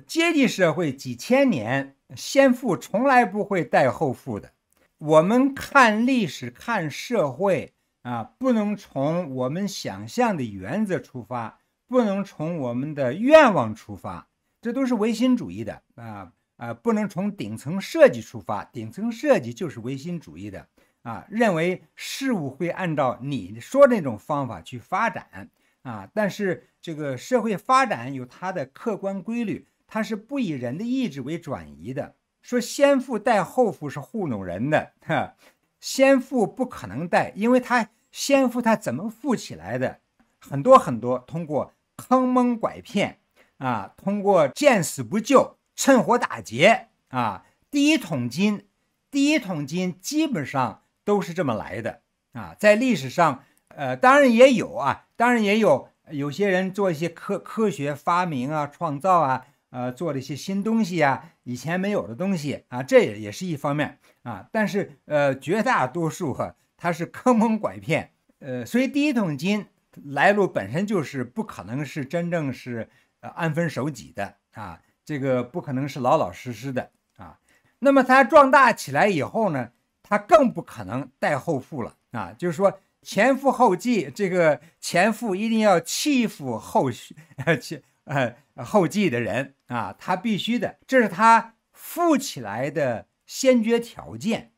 阶级社会几千年，先富从来不会带后富的。我们看历史、看社会啊，不能从我们想象的原则出发，不能从我们的愿望出发，这都是唯心主义的啊啊！不能从顶层设计出发，顶层设计就是唯心主义的啊，认为事物会按照你说那种方法去发展啊，但是这个社会发展有它的客观规律。他是不以人的意志为转移的。说先富带后富是糊弄人的，哈，先富不可能带，因为他先富他怎么富起来的？很多很多通过坑蒙拐骗啊，通过见死不救、趁火打劫啊，第一桶金，第一桶金基本上都是这么来的啊。在历史上，呃，当然也有啊，当然也有有些人做一些科科学发明啊、创造啊。呃，做了一些新东西呀，以前没有的东西啊，这也也是一方面啊。但是，呃，绝大多数哈，他是坑蒙拐骗，呃，所以第一桶金来路本身就是不可能是真正是呃安分守己的啊，这个不可能是老老实实的啊。那么他壮大起来以后呢，他更不可能带后富了啊，就是说前富后继，这个前富一定要弃赴后虚去。呃，后继的人啊，他必须的，这是他富起来的先决条件。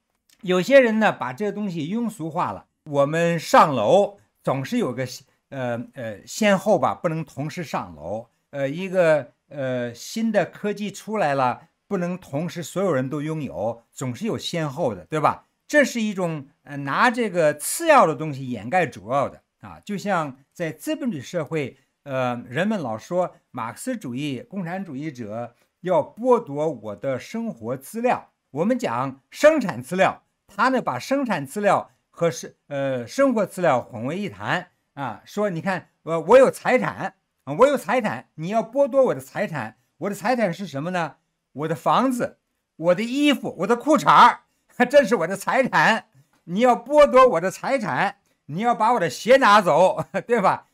有些人呢，把这个东西庸俗化了。我们上楼总是有个呃呃先后吧，不能同时上楼。呃，一个呃新的科技出来了，不能同时所有人都拥有，总是有先后的，对吧？这是一种呃拿这个次要的东西掩盖主要的啊，就像在资本主义社会。呃，人们老说马克思主义、共产主义者要剥夺我的生活资料。我们讲生产资料，他呢把生产资料和生呃生活资料混为一谈啊。说你看，我我有财产啊，我有财产，你要剥夺我的财产。我的财产是什么呢？我的房子，我的衣服，我的裤衩儿，这是我的财产。你要剥夺我的财产，你要把我的鞋拿走，对吧？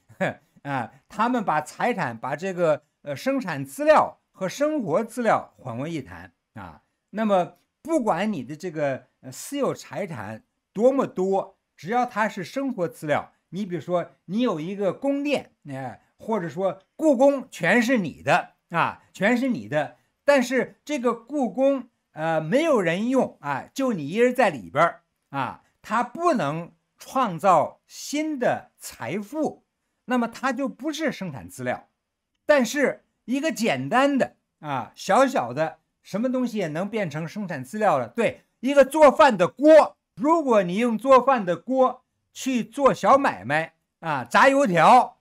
啊，他们把财产把这个呃生产资料和生活资料混为一谈啊。那么不管你的这个私有财产多么多，只要它是生活资料，你比如说你有一个宫殿，哎，或者说故宫全是你的啊，全是你的。但是这个故宫呃没有人用啊，就你一人在里边儿啊，它不能创造新的财富。那么它就不是生产资料，但是一个简单的啊小小的什么东西也能变成生产资料了。对，一个做饭的锅，如果你用做饭的锅去做小买卖啊，炸油条，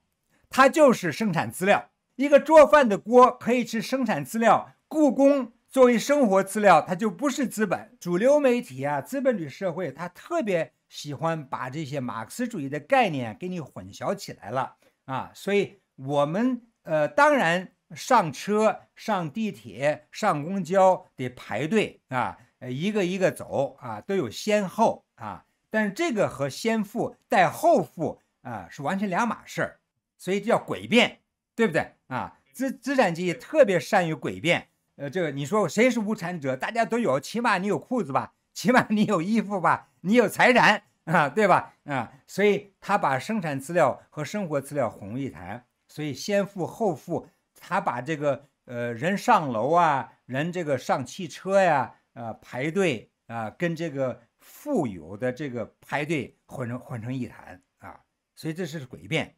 它就是生产资料。一个做饭的锅可以是生产资料。故宫。作为生活资料，它就不是资本。主流媒体啊，资本主义社会，它特别喜欢把这些马克思主义的概念给你混淆起来了啊，所以我们呃，当然上车、上地铁、上公交得排队啊，一个一个走啊，都有先后啊。但是这个和先富带后富啊是完全两码事儿，所以叫诡辩，对不对啊？资资产阶级特别善于诡辩。呃，这个你说谁是无产者？大家都有，起码你有裤子吧，起码你有衣服吧，你有财产啊，对吧？啊，所以他把生产资料和生活资料混为一谈，所以先富后富，他把这个呃人上楼啊，人这个上汽车呀，呃排队啊，跟这个富有的这个排队混成混成一谈啊，所以这是诡辩。